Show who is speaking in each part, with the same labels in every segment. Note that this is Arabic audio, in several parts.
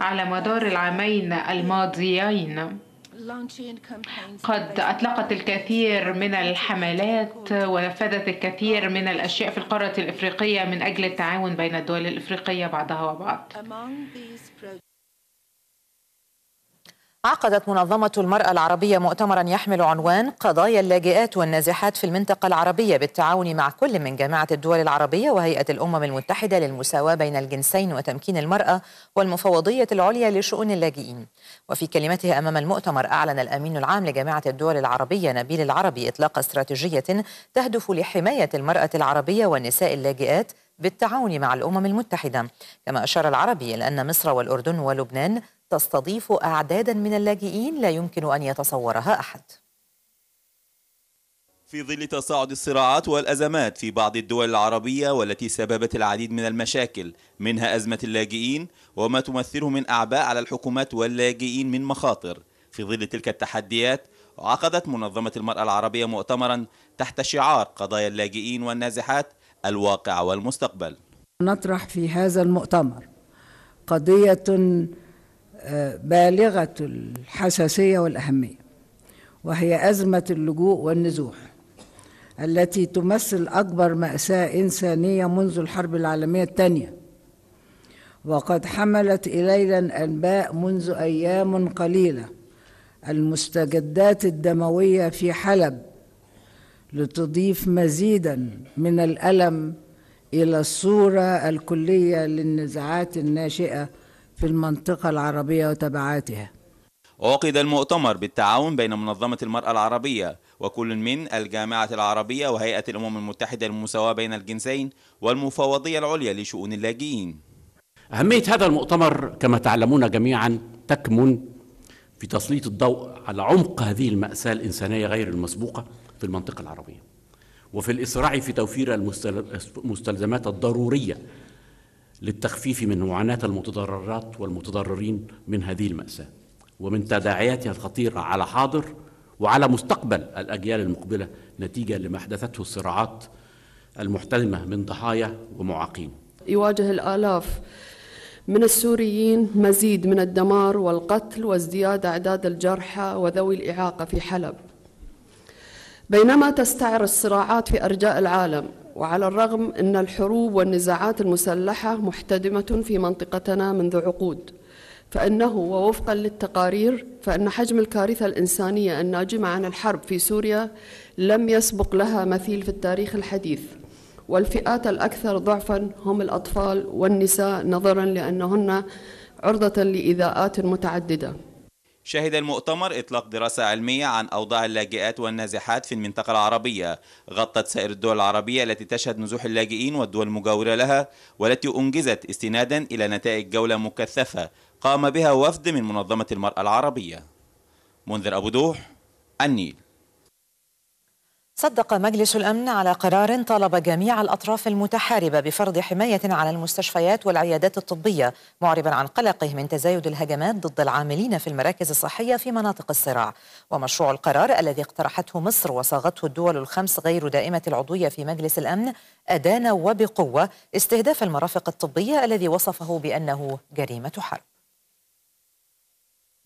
Speaker 1: على
Speaker 2: مدار uh, العامين الماضيين قد أطلقت الكثير من الحملات ونفذت الكثير من الأشياء في القارة الإفريقية من أجل التعاون بين الدول الإفريقية بعضها وبعض. عقدت منظمة المرأة العربية مؤتمرا يحمل عنوان قضايا اللاجئات والنازحات في المنطقة العربية بالتعاون مع كل من جامعة الدول العربية وهيئة الأمم المتحدة للمساواة بين الجنسين وتمكين المرأة والمفوضية العليا لشؤون اللاجئين وفي كلمته أمام المؤتمر أعلن الأمين العام لجامعة الدول العربية نبيل العربي إطلاق استراتيجية تهدف لحماية المرأة العربية والنساء اللاجئات بالتعاون مع الأمم المتحدة كما أشار العربي إلى أن مصر والأردن ولبنان تستضيف أعدادا من اللاجئين لا يمكن أن يتصورها أحد
Speaker 3: في ظل تصاعد الصراعات والأزمات في بعض الدول العربية والتي سببت العديد من المشاكل منها أزمة اللاجئين وما تمثله من أعباء على الحكومات واللاجئين من مخاطر في ظل تلك التحديات عقدت منظمة المرأة العربية مؤتمرا تحت شعار قضايا اللاجئين والنازحات الواقع والمستقبل
Speaker 4: نطرح في هذا المؤتمر قضية بالغة الحساسية والأهمية وهي أزمة اللجوء والنزوح التي تمثل أكبر مأساة إنسانية منذ الحرب العالمية الثانية وقد حملت إلينا أنباء منذ أيام قليلة المستجدات الدموية في حلب لتضيف مزيدا من الألم إلى الصورة الكلية للنزاعات الناشئة في المنطقة العربية وتبعاتها
Speaker 3: عقد المؤتمر بالتعاون بين منظمة المرأة العربية وكل من الجامعة العربية وهيئة الأمم المتحدة للمساواة بين الجنسين والمفوضية العليا لشؤون اللاجئين أهمية هذا المؤتمر كما تعلمون جميعا تكمن في تسليط الضوء على عمق هذه المأساة الإنسانية غير المسبوقة في المنطقة العربية وفي الإسراع في توفير المستلزمات الضرورية للتخفيف من معاناة المتضررات والمتضررين من هذه المأساة ومن تداعياتها الخطيرة على حاضر وعلى مستقبل الأجيال المقبلة نتيجة لما أحدثته الصراعات المحتلمة من ضحايا ومعاقين يواجه الآلاف
Speaker 1: من السوريين مزيد من الدمار والقتل وازدياد أعداد الجرحى وذوي الإعاقة في حلب بينما تستعر الصراعات في أرجاء العالم وعلى الرغم أن الحروب والنزاعات المسلحة محتدمة في منطقتنا منذ عقود فإنه ووفقا للتقارير فإن حجم الكارثة الإنسانية الناجمة عن الحرب في سوريا لم يسبق لها مثيل في التاريخ الحديث والفئات الأكثر ضعفا هم الأطفال والنساء نظرا لأنهن عرضة لإيذاءات متعددة
Speaker 3: شهد المؤتمر إطلاق دراسة علمية عن أوضاع اللاجئات والنازحات في المنطقة العربية غطت سائر الدول العربية التي تشهد نزوح اللاجئين والدول المجاورة لها والتي أنجزت استنادا إلى نتائج جولة مكثفة قام بها وفد من منظمة المرأة العربية منذر أبو دوح النيل
Speaker 2: صدق مجلس الأمن على قرار طالب جميع الأطراف المتحاربة بفرض حماية على المستشفيات والعيادات الطبية معربا عن قلقه من تزايد الهجمات ضد العاملين في المراكز الصحية في مناطق الصراع ومشروع القرار الذي اقترحته مصر وصاغته الدول الخمس غير دائمة العضوية في مجلس الأمن أدان وبقوة استهداف المرافق الطبية الذي وصفه بأنه جريمة حرب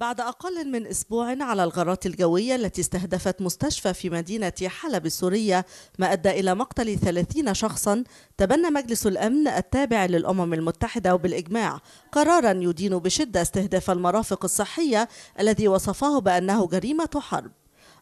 Speaker 4: بعد أقل من أسبوع على الغارات الجوية التي استهدفت مستشفى في مدينة حلب السورية ما أدى إلى مقتل 30 شخصا تبنى مجلس الأمن التابع للأمم المتحدة وبالإجماع قرارا يدين بشدة استهداف المرافق الصحية الذي وصفه بأنه جريمة حرب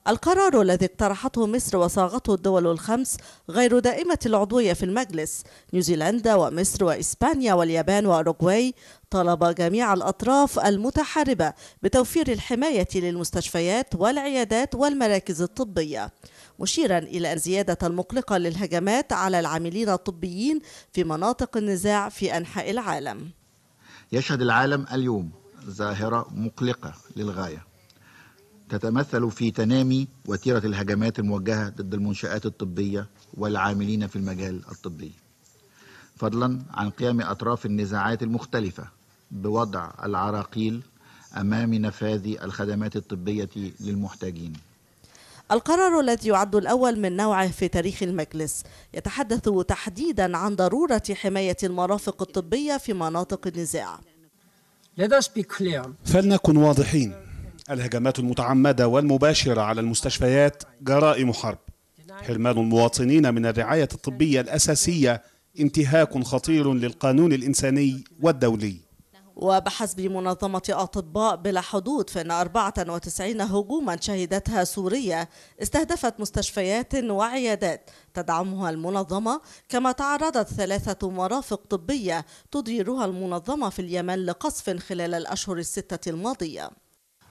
Speaker 4: القرار الذي اقترحته مصر وصاغته الدول الخمس غير دائمة العضوية في المجلس نيوزيلندا ومصر وإسبانيا واليابان وأوروغواي طلب جميع الأطراف المتحاربة بتوفير الحماية للمستشفيات والعيادات والمراكز الطبية مشيرا إلى أن زيادة المقلقة للهجمات على العاملين الطبيين في مناطق النزاع في أنحاء العالم
Speaker 5: يشهد العالم اليوم ظاهرة مقلقة للغاية تتمثل في تنامي وتيرة الهجمات الموجهة ضد المنشآت الطبية والعاملين في المجال الطبي فضلا عن قيام أطراف النزاعات المختلفة بوضع العراقيل أمام نفاذ الخدمات الطبية للمحتاجين
Speaker 4: القرار الذي يعد الأول من نوعه في تاريخ المجلس يتحدث تحديدا عن ضرورة حماية المرافق الطبية في مناطق النزاع
Speaker 5: فلنكن واضحين الهجمات المتعمدة والمباشرة على المستشفيات جرائم حرب حرمان المواطنين من الرعاية الطبية الأساسية انتهاك خطير للقانون الإنساني والدولي
Speaker 4: وبحسب منظمة أطباء بلا حدود فإن 94 هجوما شهدتها سوريا استهدفت مستشفيات وعيادات تدعمها المنظمة كما تعرضت ثلاثة مرافق طبية تديرها المنظمة في اليمن لقصف خلال الأشهر الستة الماضية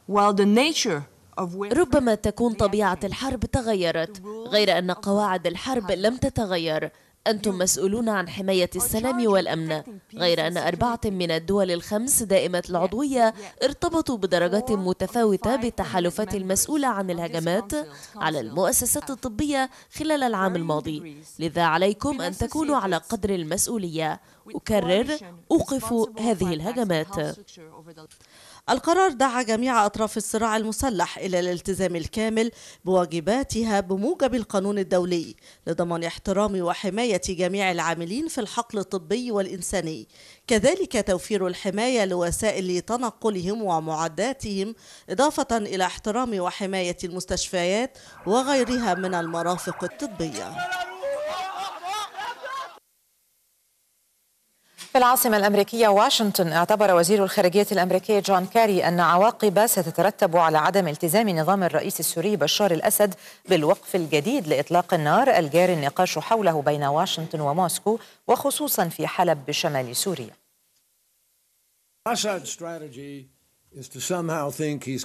Speaker 4: ربما
Speaker 1: تكون طبيعة الحرب تغيرت غير أن قواعد الحرب لم تتغير أنتم مسؤولون عن حماية السلام والأمن غير أن أربعة من الدول الخمس دائمة العضوية ارتبطوا بدرجات متفاوتة بالتحالفات المسؤولة عن الهجمات على المؤسسات الطبية خلال العام الماضي
Speaker 4: لذا عليكم أن تكونوا على قدر المسؤولية أكرر أوقفوا هذه الهجمات القرار دعا جميع أطراف الصراع المسلح إلى الالتزام الكامل بواجباتها بموجب القانون الدولي لضمان احترام وحماية جميع العاملين في الحقل الطبي والإنساني كذلك توفير الحماية لوسائل تنقلهم ومعداتهم إضافة إلى احترام وحماية المستشفيات وغيرها من المرافق الطبية
Speaker 2: في العاصمة الأمريكية واشنطن اعتبر وزير الخارجية الأمريكية جون كاري أن عواقب ستترتب على عدم التزام نظام الرئيس السوري بشار الأسد بالوقف الجديد لإطلاق النار الجاري النقاش حوله بين واشنطن وموسكو وخصوصا في حلب بشمال سوريا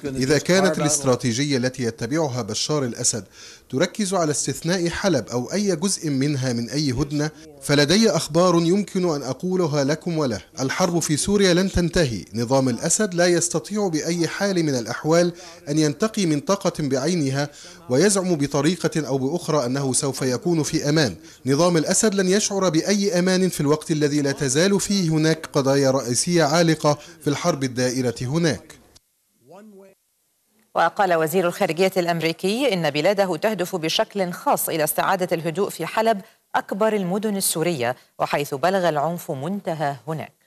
Speaker 4: إذا كانت الاستراتيجية
Speaker 5: التي يتبعها بشار الأسد تركز على استثناء حلب أو أي جزء منها من أي هدنة فلدي أخبار يمكن أن أقولها لكم وله الحرب في سوريا لن تنتهي نظام الأسد لا يستطيع بأي حال من الأحوال أن ينتقي منطقة بعينها ويزعم بطريقة أو بأخرى أنه سوف يكون في أمان نظام الأسد لن يشعر بأي أمان في الوقت الذي لا تزال فيه هناك قضايا رئيسية عالقة في الحرب الدائرة هناك
Speaker 2: وقال وزير الخارجية الأمريكي إن بلاده تهدف بشكل خاص إلى استعادة الهدوء في حلب أكبر المدن السورية وحيث بلغ العنف منتهى هناك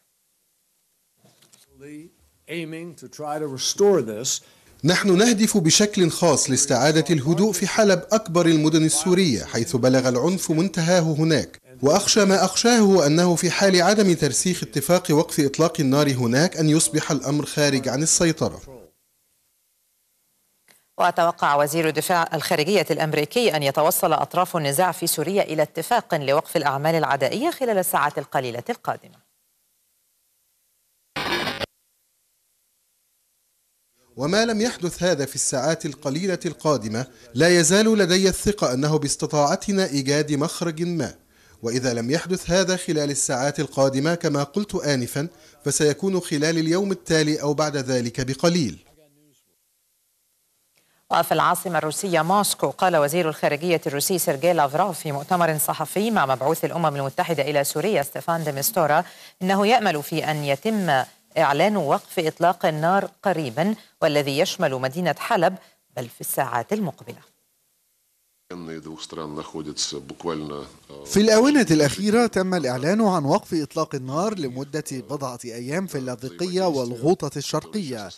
Speaker 5: نحن نهدف بشكل خاص لاستعادة الهدوء في حلب أكبر المدن السورية حيث بلغ العنف منتهاه هناك وأخشى ما أخشاه هو أنه في حال عدم ترسيخ اتفاق وقف إطلاق النار هناك أن يصبح الأمر خارج عن السيطرة
Speaker 2: وتوقع وزير الدفاع الخارجية الأمريكي أن يتوصل أطراف النزاع في سوريا إلى اتفاق لوقف الأعمال العدائية خلال الساعات القليلة القادمة
Speaker 5: وما لم يحدث هذا في الساعات القليلة القادمة لا يزال لدي الثقة أنه باستطاعتنا إيجاد مخرج ما وإذا لم يحدث هذا خلال الساعات القادمة كما قلت آنفا فسيكون خلال اليوم التالي أو بعد ذلك بقليل
Speaker 2: وفي في العاصمة الروسية موسكو قال وزير الخارجية الروسي سيرجي لافروف في مؤتمر صحفي مع مبعوث الأمم المتحدة إلى سوريا ستيفان ديمستورا إنه يأمل في أن يتم إعلان وقف إطلاق النار قريبا والذي يشمل مدينة حلب
Speaker 5: بل في الساعات المقبله آه، في الآونة الأخيرة تم الإعلان عن وقف إطلاق النار لمدة بضعة أيام في اللاذقية والغوطة الشرقية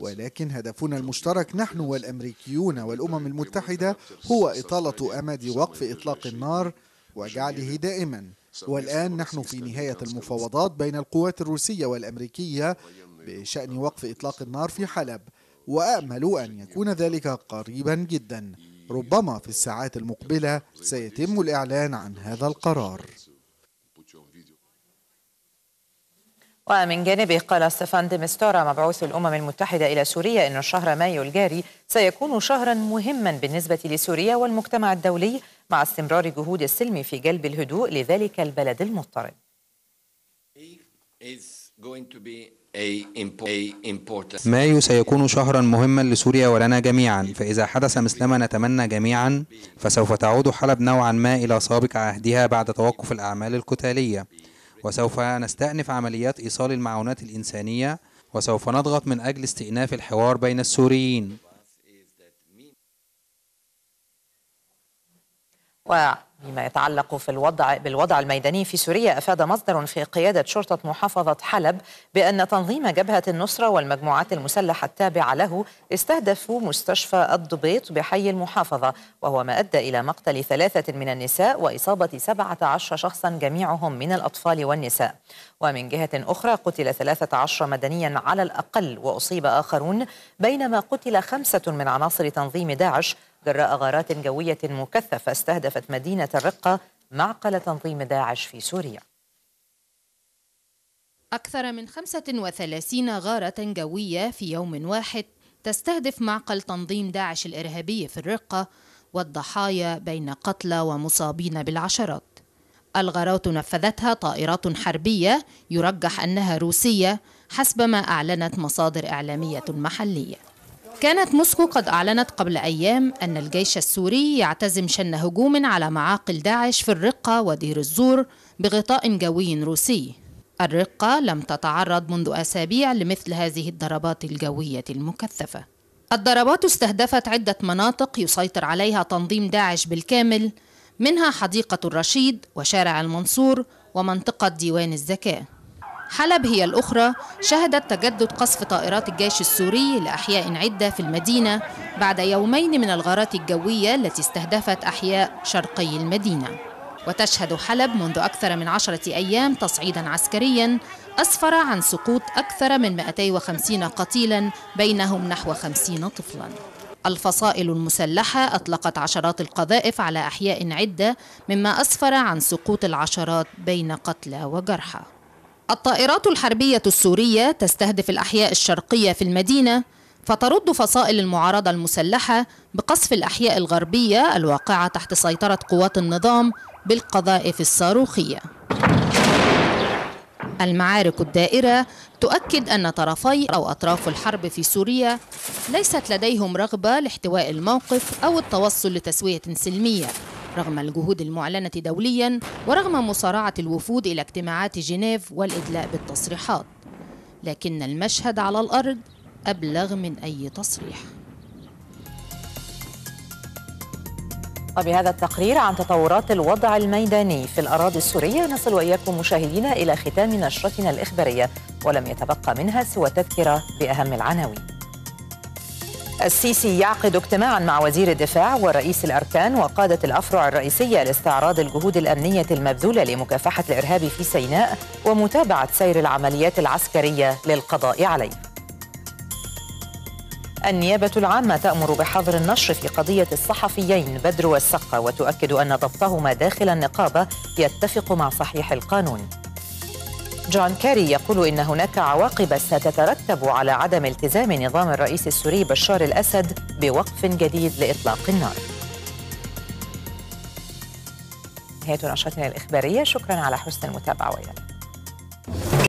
Speaker 5: ولكن هدفنا المشترك نحن والأمريكيون والأمم المتحدة هو إطالة أمد وقف إطلاق النار وجعله دائما والآن نحن في نهاية المفاوضات بين القوات الروسية والأمريكية بشأن وقف إطلاق النار في حلب وأأمل أن يكون ذلك قريبا جداً ربما في الساعات المقبلة سيتم الإعلان عن هذا القرار
Speaker 2: ومن جانبه قال ستيفان ديمستورا مبعوث الأمم المتحدة إلى سوريا أن شهر مايو الجاري سيكون شهرا مهما بالنسبة لسوريا والمجتمع الدولي مع استمرار جهود السلم في جلب الهدوء لذلك البلد المضطرب
Speaker 3: مايو سيكون شهرا مهما لسوريا ولنا جميعا فإذا حدث مثل ما نتمنى جميعا فسوف تعود حلب نوعا ما إلى سابق عهدها بعد توقف الأعمال القتالية وسوف نستأنف عمليات إيصال المعونات الإنسانية وسوف نضغط من أجل استئناف الحوار بين السوريين
Speaker 2: وبما يتعلق في الوضع بالوضع الميداني في سوريا افاد مصدر في قياده شرطه محافظه حلب بان تنظيم جبهه النصره والمجموعات المسلحه التابعه له استهدفوا مستشفى الضبيط بحي المحافظه وهو ما ادى الى مقتل ثلاثه من النساء واصابه 17 شخصا جميعهم من الاطفال والنساء ومن جهه اخرى قتل 13 مدنيا على الاقل واصيب اخرون بينما قتل خمسه من عناصر تنظيم داعش جراء غارات جوية مكثفة استهدفت مدينة الرقة معقل تنظيم داعش في سوريا
Speaker 1: أكثر من 35 غارة جوية في يوم واحد تستهدف معقل تنظيم داعش الإرهابي في الرقة والضحايا بين قتلى ومصابين بالعشرات الغارات نفذتها طائرات حربية يرجح أنها روسية حسب ما أعلنت مصادر إعلامية محلية كانت موسكو قد أعلنت قبل أيام أن الجيش السوري يعتزم شن هجوم على معاقل داعش في الرقة ودير الزور بغطاء جوي روسي الرقة لم تتعرض منذ أسابيع لمثل هذه الضربات الجوية المكثفة الضربات استهدفت عدة مناطق يسيطر عليها تنظيم داعش بالكامل منها حديقة الرشيد وشارع المنصور ومنطقة ديوان الزكاه حلب هي الأخرى شهدت تجدد قصف طائرات الجيش السوري لأحياء عدة في المدينة بعد يومين من الغارات الجوية التي استهدفت أحياء شرقي المدينة وتشهد حلب منذ أكثر من عشرة أيام تصعيدا عسكريا أسفر عن سقوط أكثر من 250 قتيلا بينهم نحو 50 طفلا الفصائل المسلحة أطلقت عشرات القذائف على أحياء عدة مما أسفر عن سقوط العشرات بين قتلى وجرحى الطائرات الحربية السورية تستهدف الأحياء الشرقية في المدينة فترد فصائل المعارضة المسلحة بقصف الأحياء الغربية الواقعة تحت سيطرة قوات النظام بالقذائف الصاروخية المعارك الدائرة تؤكد أن طرفي أو أطراف الحرب في سوريا ليست لديهم رغبة لاحتواء الموقف أو التوصل لتسوية سلمية رغم الجهود المعلنة دوليا ورغم مصارعة الوفود إلى اجتماعات جنيف والإدلاء بالتصريحات لكن المشهد على الأرض أبلغ من أي تصريح وبهذا التقرير عن تطورات الوضع الميداني
Speaker 2: في الأراضي السورية نصل وإياكم مشاهدينا إلى ختام نشرتنا الإخبارية ولم يتبقى منها سوى تذكرة بأهم العناوين السيسي يعقد اجتماعا مع وزير الدفاع ورئيس الأركان وقادة الأفرع الرئيسية لاستعراض الجهود الأمنية المبذولة لمكافحة الإرهاب في سيناء ومتابعة سير العمليات العسكرية للقضاء عليه النيابة العامة تأمر بحظر النشر في قضية الصحفيين بدر والسقة وتؤكد أن ضبطهما داخل النقابة يتفق مع صحيح القانون جون كيري يقول إن هناك عواقب ستترتب على عدم التزام نظام الرئيس السوري بشار الأسد بوقف جديد لإطلاق النار نهاية نشرتنا الإخبارية شكرا على حسن المتابعة وإلى